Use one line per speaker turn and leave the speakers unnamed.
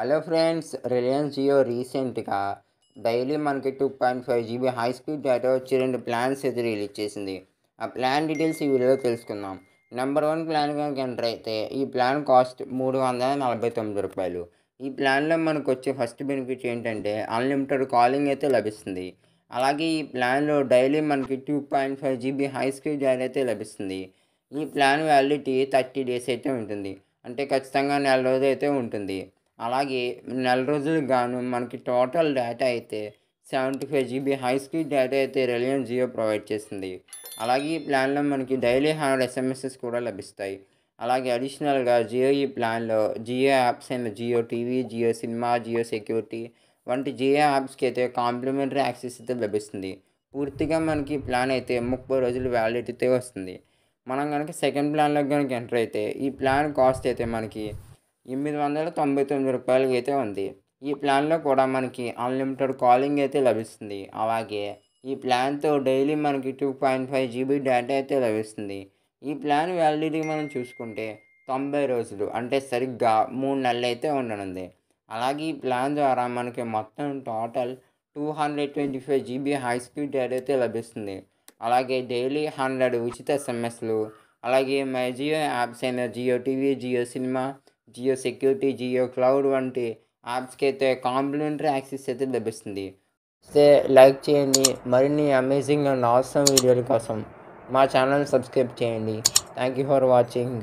hello friends Reliance Jio రీసెంట్గా daily మనకి two point five GB high speed data వచ్చి రెండు ప్లాన్స్ అయితే రిలీజ్ చేసింది ఆ ప్లాన్ డీటెయిల్స్ ఈ వీడియోలో తెలుసుకుందాం నెంబర్ వన్ ప్లాన్ కనుక ఎంటర్ అయితే ఈ ప్లాన్ కాస్ట్ మూడు వందల నలభై తొమ్మిది రూపాయలు ఈ ప్లాన్లో మనకు వచ్చే ఫస్ట్ బెనిఫిట్ ఏంటంటే అన్లిమిటెడ్ కాలింగ్ అయితే లభిస్తుంది అలాగే ఈ ప్లాన్లో డైలీ మనకి two point five GB high speed data అయితే లభిస్తుంది ఈ ప్లాన్ వ్యాలిడిటీ థర్టీ డేస్ అయితే ఉంటుంది అంటే ఖచ్చితంగా నెల రోజు అయితే ఉంటుంది అలాగే నెల రోజులకు గాను మనకి టోటల్ డేటా అయితే seventy five GB high speed data అయితే రిలయన్స్ జియో ప్రొవైడ్ చేసింది అలాగే ఈ ప్లాన్లో మనకి డైలీ హండ్రెడ్ ఎస్ఎంఎస్ఎస్ కూడా లభిస్తాయి అలాగే అడిషనల్గా జియో ఈ ప్లాన్లో జియో యాప్స్ అయిన Jio TV Jio cinema Jio security వంటి జియో యాప్స్కి అయితే కాంప్లిమెంటరీ యాక్సెస్ అయితే లభిస్తుంది పూర్తిగా మనకి ప్లాన్ అయితే ముప్పై రోజులు వ్యాలిడిటీతో వస్తుంది మనం కనుక సెకండ్ ప్లాన్లో కనుక ఎంటర్ అయితే ఈ ప్లాన్ కాస్ట్ అయితే మనకి ఎనిమిది వందల తొంభై తొమ్మిది రూపాయలకి అయితే ఉంది ఈ ప్లాన్లో కూడా మనకి అన్లిమిటెడ్ కాలింగ్ అయితే లభిస్తుంది అలాగే ఈ ప్లాన్తో డైలీ మనకి two point five GB data అయితే లభిస్తుంది ఈ ప్లాన్ వ్యాలిడిటీ మనం చూసుకుంటే తొంభై రోజులు అంటే సరిగ్గా మూడు నెలలు అయితే ఉండనుంది అలాగే ఈ ప్లాన్ ద్వారా మనకి మొత్తం total two hundred twenty five GB high speed data అయితే లభిస్తుంది అలాగే డైలీ హండ్రెడ్ ఉచిత ఎస్ఎంఎస్లు అలాగే మై జియో యాప్స్ అయిన Jio TV Jio cinema Jio security Jio cloud వంటి యాప్స్కి అయితే కాంప్లిమెంటరీ యాక్సెస్ అయితే లభిస్తుంది సే లైక్ చేయండి మరిన్ని అమేజింగ్ అండ్ ఆసమ్ వీడియోల కోసం మా ఛానల్ సబ్స్క్రైబ్ చేయండి థ్యాంక్ యూ ఫర్ వాచింగ్